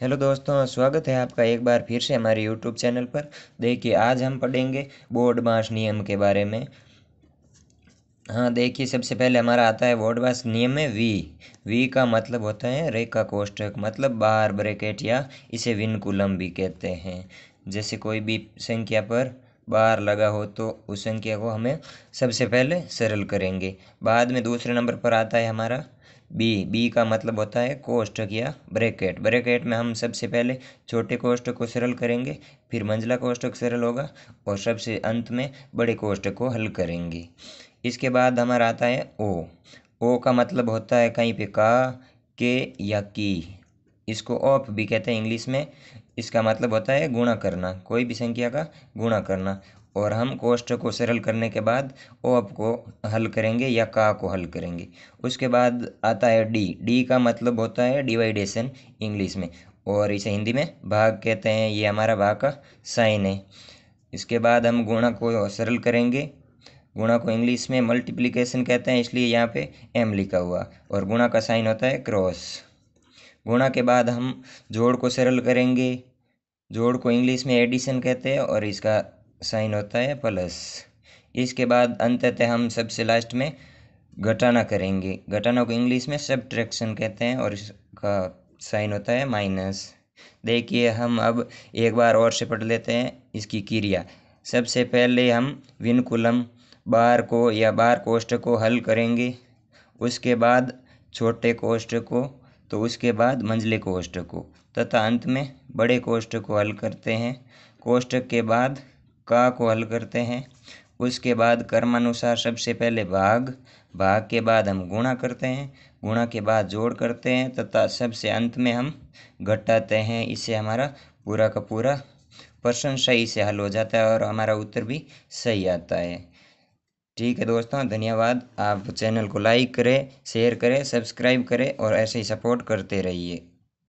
hello दोस्तों स्वागत है आपका एक बार फिर से हमारे यूट्यूब चैनल पर देखिए आज हम पढ़ेंगे बोर्ड बांस नियम के बारे में हाँ देखिए सबसे पहले हमारा आता है बोर्ड बांस नियम में वी वी का मतलब होता है रेखा कोष्ठक मतलब बार ब्रैकेट या इसे विनकुलम भी कहते हैं जैसे कोई भी संख्या पर बार लगा हो तो उस संख्या को हमें सबसे पहले सरल करेंगे बाद में दूसरे नंबर पर आता है हमारा बी बी का मतलब होता है कोष्ठक या ब्रैकेट ब्रैकेट में हम सबसे पहले छोटे कोष्ट को सरल करेंगे फिर मंझला कोष्ठक सरल होगा और सबसे अंत में बड़े कोष्ट को हल करेंगे इसके बाद हमारा आता है ओ ओ का मतलब होता है कहीं पे का के या की इसको ऑफ भी कहते हैं इंग्लिश में इसका मतलब होता है गुणा करना कोई भी संख्या का गुणा करना और हम कोष्ट को सरल करने के बाद ओप को हल करेंगे या का को हल करेंगे उसके बाद आता है डी डी का मतलब होता है डिवाइडेशन इंग्लिश में और इसे हिंदी में भाग कहते हैं ये हमारा भाग का साइन है इसके बाद हम गुणा को सरल करेंगे गुणा को इंग्लिश में मल्टीप्लिकेशन कहते हैं इसलिए यहाँ पे एम लिखा हुआ और गुणा का साइन होता है क्रॉस गुणा के बाद हम जोड़ को सरल करेंगे जोड़ को इंग्लिश में एडिशन कहते हैं और इसका साइन होता है प्लस इसके बाद अंततः हम सबसे लास्ट में घटाना करेंगे घटाना को इंग्लिश में सब कहते हैं और इसका साइन होता है माइनस देखिए हम अब एक बार और से पढ़ लेते हैं इसकी क्रिया सबसे पहले हम विनकुलम बार को या बार कोष्ट को हल करेंगे उसके बाद छोटे कोष्ट को तो उसके बाद मंझले कोष्ट को तथा अंत में बड़े कोष्ट को हल करते हैं कोष्ट के बाद का को हल करते हैं उसके बाद कर्मानुसार सबसे पहले भाग भाग के बाद हम गुणा करते हैं गुणा के बाद जोड़ करते हैं तथा सबसे अंत में हम घटाते हैं इससे हमारा पूरा का पूरा प्रश्न सही से हल हो जाता है और हमारा उत्तर भी सही आता है ठीक है दोस्तों धन्यवाद आप चैनल को लाइक करें शेयर करें सब्सक्राइब करें और ऐसे ही सपोर्ट करते रहिए